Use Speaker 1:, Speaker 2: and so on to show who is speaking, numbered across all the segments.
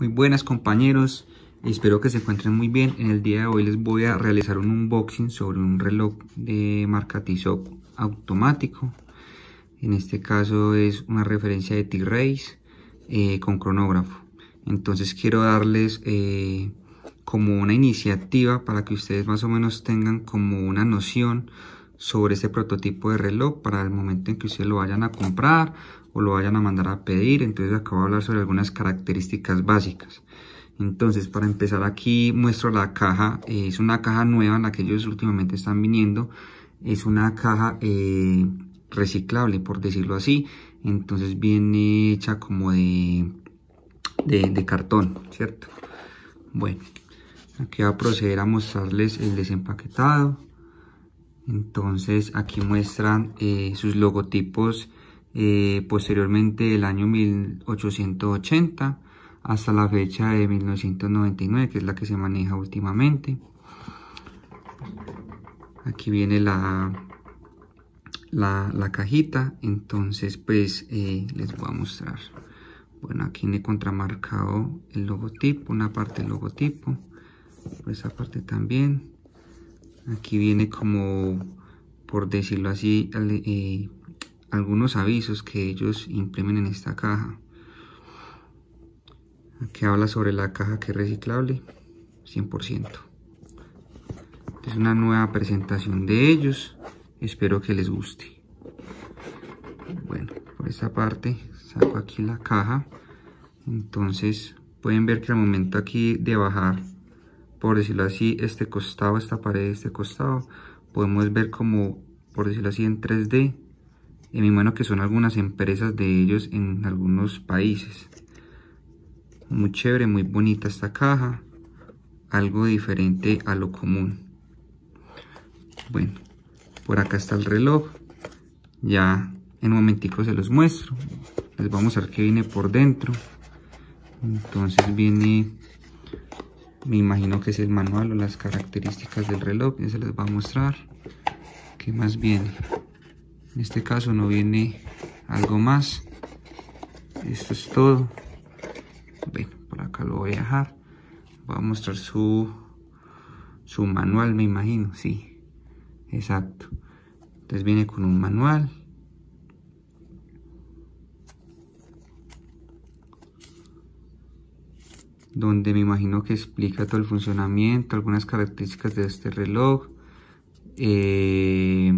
Speaker 1: Muy buenas compañeros, espero que se encuentren muy bien. En el día de hoy les voy a realizar un unboxing sobre un reloj de marca Tissot automático. En este caso es una referencia de T-Race eh, con cronógrafo. Entonces quiero darles eh, como una iniciativa para que ustedes más o menos tengan como una noción sobre este prototipo de reloj para el momento en que ustedes lo vayan a comprar o lo vayan a mandar a pedir. Entonces acabo de hablar sobre algunas características básicas. Entonces para empezar aquí muestro la caja. Eh, es una caja nueva en la que ellos últimamente están viniendo. Es una caja eh, reciclable por decirlo así. Entonces viene hecha como de, de, cartón, ¿cierto? Bueno, aquí voy a proceder a mostrarles el desempaquetado. Entonces aquí muestran eh, sus logotipos eh, posteriormente el año 1880 hasta la fecha de 1999 que es la que se maneja últimamente aquí viene la, la, cajita entonces pues eh, les voy a mostrar bueno aquí me el contramarcado el logotipo una parte del logotipo por pues, esa parte también aquí viene como por decirlo así eh, algunos avisos que ellos imprimen en esta caja que habla sobre la caja que es reciclable 100% es una nueva presentación de ellos espero que les guste bueno por esta parte saco aquí la caja entonces pueden ver que al momento aquí de bajar por decirlo así este costado esta pared este costado podemos ver como por decirlo así en 3D y me imagino que son algunas empresas de ellos en algunos países muy chévere, muy bonita esta caja algo diferente a lo común bueno, por acá está el reloj ya en un momentico se los muestro les vamos a mostrar que viene por dentro entonces viene me imagino que es el manual o las características del reloj ya se les va a mostrar qué más viene en este caso no viene algo más esto es todo bueno por acá lo voy a dejar voy a mostrar su su manual me imagino sí exacto entonces viene con un manual donde me imagino que explica todo el funcionamiento algunas características de este reloj eh,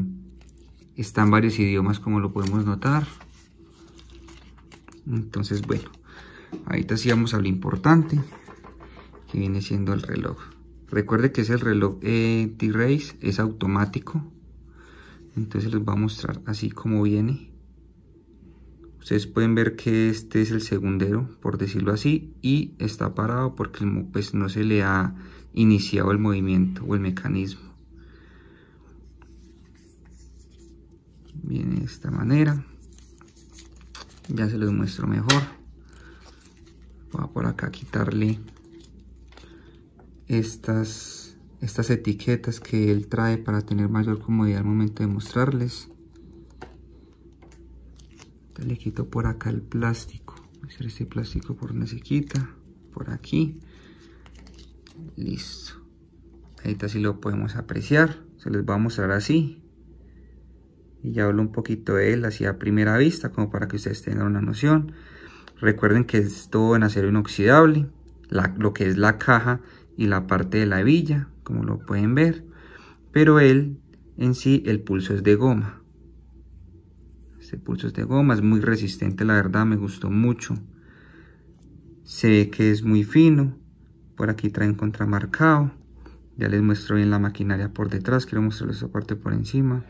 Speaker 1: están varios idiomas como lo podemos notar. Entonces, bueno, ahorita sí vamos a lo importante, que viene siendo el reloj. Recuerde que es el reloj eh, T-Race, es automático. Entonces les va a mostrar así como viene. Ustedes pueden ver que este es el segundero, por decirlo así, y está parado porque pues, no se le ha iniciado el movimiento o el mecanismo. de esta manera ya se los muestro mejor voy a por acá quitarle estas estas etiquetas que él trae para tener mayor comodidad al momento de mostrarles le quito por acá el plástico voy a hacer este plástico por una sequita por aquí listo ahorita si lo podemos apreciar se les va a mostrar así y ya hablo un poquito de él así a primera vista como para que ustedes tengan una noción. Recuerden que es todo en acero inoxidable, lo que es la caja y la parte de la hebilla, como lo pueden ver. Pero él en sí, el pulso es de goma. Este pulso es de goma, es muy resistente, la verdad me gustó mucho. Se ve que es muy fino. Por aquí traen contramarcado. Ya les muestro bien la maquinaria por detrás, quiero mostrarles esa parte por encima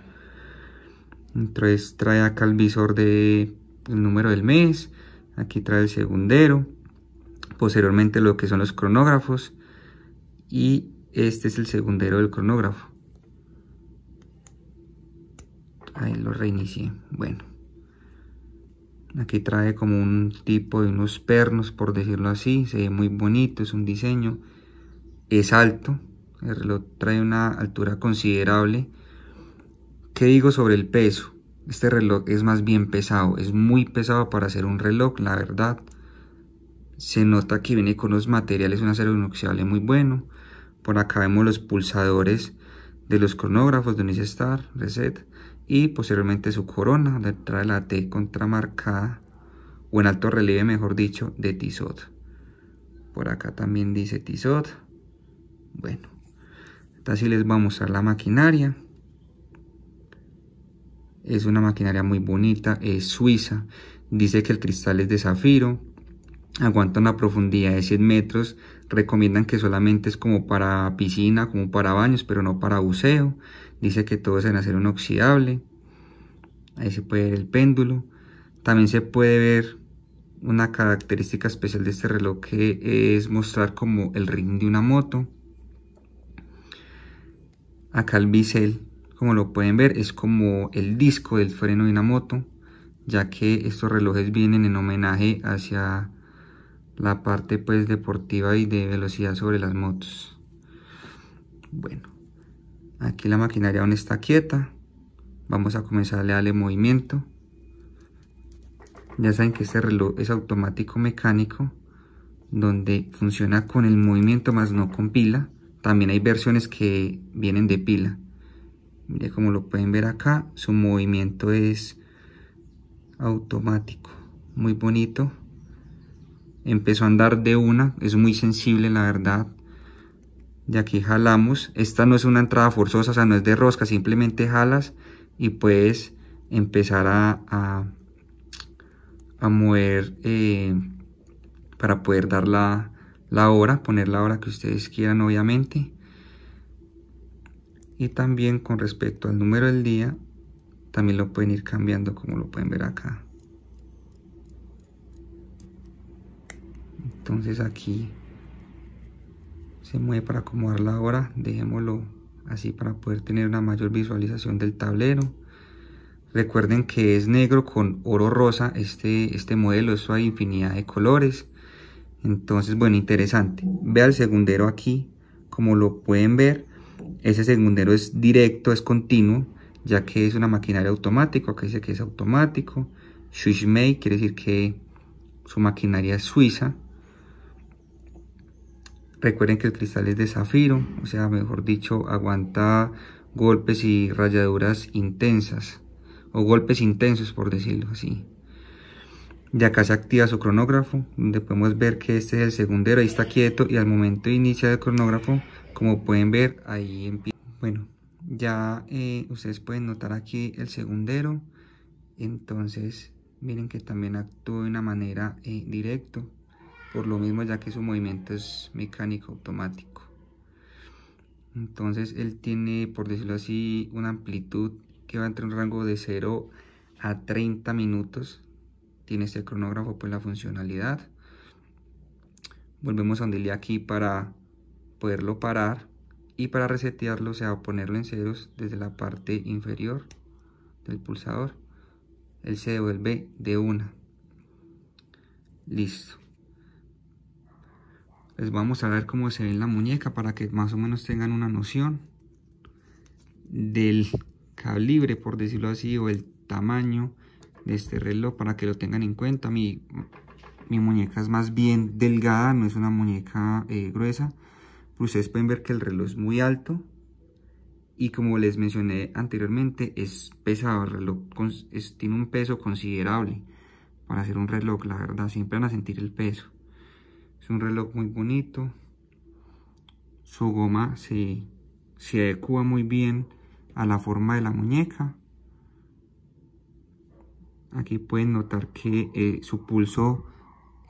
Speaker 1: entonces trae acá el visor de el número del mes aquí trae el segundero posteriormente lo que son los cronógrafos y este es el segundero del cronógrafo ahí lo reinicie, bueno aquí trae como un tipo de unos pernos por decirlo así se ve muy bonito es un diseño es alto el reloj trae una altura considerable digo sobre el peso? Este reloj es más bien pesado, es muy pesado para hacer un reloj, la verdad. Se nota que viene con los materiales, un acero inoxidable muy bueno. Por acá vemos los pulsadores de los cronógrafos de Star, Reset, y posteriormente su corona, detrás de la T contramarcada, o en alto relieve mejor dicho, de Tissot. Por acá también dice Tissot. Bueno, así les vamos a mostrar la maquinaria. Es una maquinaria muy bonita, es suiza. Dice que el cristal es de zafiro, aguanta una profundidad de 100 metros. Recomiendan que solamente es como para piscina, como para baños, pero no para buceo. Dice que todo es en acero inoxidable. Ahí se puede ver el péndulo. También se puede ver una característica especial de este reloj que es mostrar como el ring de una moto. Acá el bisel como lo pueden ver, es como el disco del freno de una moto, ya que estos relojes vienen en homenaje hacia la parte pues deportiva y de velocidad sobre las motos. Bueno, aquí la maquinaria aún está quieta. Vamos a comenzar a darle movimiento. Ya saben que este reloj es automático mecánico, donde funciona con el movimiento más no con pila. También hay versiones que vienen de pila como lo pueden ver acá su movimiento es automático muy bonito empezó a andar de una es muy sensible la verdad de aquí jalamos esta no es una entrada forzosa o sea no es de rosca simplemente jalas y puedes empezar a, a, mover eh, para poder dar la hora poner la hora que ustedes quieran obviamente y también con respecto al número del día también lo pueden ir cambiando como lo pueden ver acá entonces aquí se mueve para acomodar la hora dejémoslo así para poder tener una mayor visualización del tablero recuerden que es negro con oro rosa este, este modelo eso hay infinidad de colores entonces bueno interesante vea el segundero aquí como lo pueden ver ese segundero es directo, es continuo, ya que es una maquinaria automática. Que dice que es automático. Swissmade quiere decir que su maquinaria es suiza. Recuerden que el cristal es de zafiro, o sea, mejor dicho, aguanta golpes y rayaduras intensas, o golpes intensos por decirlo así. Ya acá se activa su cronógrafo, donde podemos ver que este es el segundero, ahí está quieto y al momento de iniciar el cronógrafo, como pueden ver, ahí empieza. Bueno, ya eh, ustedes pueden notar aquí el segundero, entonces miren que también actúa de una manera directa, eh, directo, por lo mismo ya que su movimiento es mecánico automático. Entonces él tiene, por decirlo así, una amplitud que va entre un rango de 0 a 30 minutos tiene este cronógrafo, pues la funcionalidad. Volvemos a hundirle aquí para poderlo parar y para resetearlo, o sea, ponerlo en ceros desde la parte inferior del pulsador. Él se devuelve de una. Listo. Les vamos a ver cómo se ve en la muñeca para que más o menos tengan una noción del calibre, por decirlo así, o el tamaño de este reloj para que lo tengan en cuenta. Mi, mi muñeca es más bien delgada, no es una muñeca eh, gruesa. Ustedes pueden ver que el reloj es muy alto y como les mencioné anteriormente es pesado, el reloj tiene un peso considerable para hacer un reloj, la verdad siempre van a sentir el peso. Es un reloj muy bonito, su goma se, se adecua muy bien a la forma de la muñeca Aquí pueden notar que eh, su pulso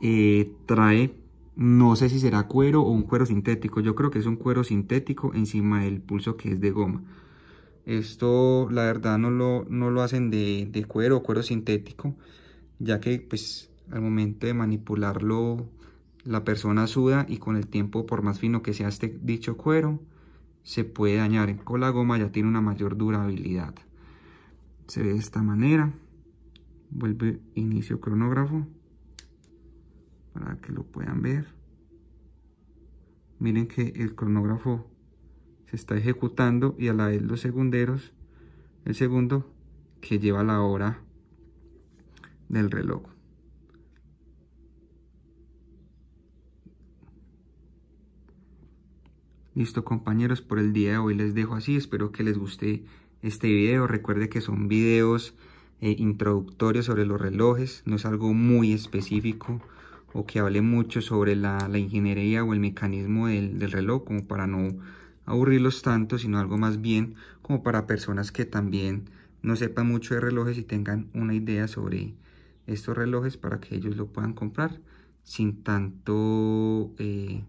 Speaker 1: eh, trae, no sé si será cuero o un cuero sintético. Yo creo que es un cuero sintético encima del pulso que es de goma. Esto la verdad no lo, no lo hacen de, cuero o cuero sintético, ya que pues al momento de manipularlo la persona suda y con el tiempo por más fino que sea este dicho cuero se puede dañar con la goma ya tiene una mayor durabilidad se ve de esta manera vuelve inicio cronógrafo para que lo puedan ver miren que el cronógrafo se está ejecutando y a la vez los segunderos el segundo que lleva la hora del reloj Listo compañeros, por el día de hoy les dejo así, espero que les guste este video, recuerde que son videos e introductorio sobre los relojes, no es algo muy específico o que hable mucho sobre la, ingeniería o el mecanismo del, reloj, como para no aburrirlos tanto, sino algo más bien como para personas que también no sepan mucho de relojes y tengan una idea sobre estos relojes para que ellos lo puedan comprar sin tanto, eh,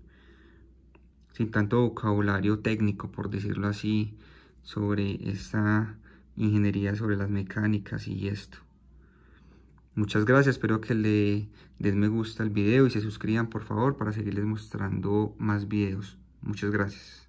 Speaker 1: sin tanto vocabulario técnico, por decirlo así, sobre esta ingeniería sobre las mecánicas y esto. Muchas gracias, espero que le den me gusta el video y se suscriban por favor para seguirles mostrando más videos. Muchas gracias.